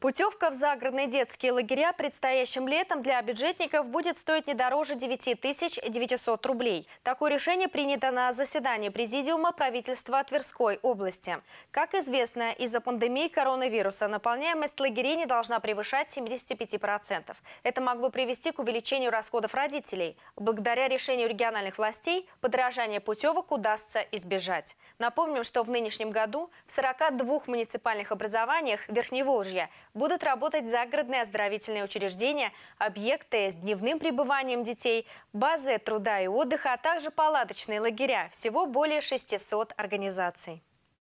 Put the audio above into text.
Путевка в загородные детские лагеря предстоящим летом для бюджетников будет стоить не дороже 9900 рублей. Такое решение принято на заседании Президиума правительства Тверской области. Как известно, из-за пандемии коронавируса наполняемость лагерей не должна превышать 75%. Это могло привести к увеличению расходов родителей. Благодаря решению региональных властей подорожание путевок удастся избежать. Напомним, что в нынешнем году в 42 муниципальных образованиях Верхневолжья будут работать загородные оздоровительные учреждения, объекты с дневным пребыванием детей, базы труда и отдыха, а также палаточные лагеря. Всего более 600 организаций.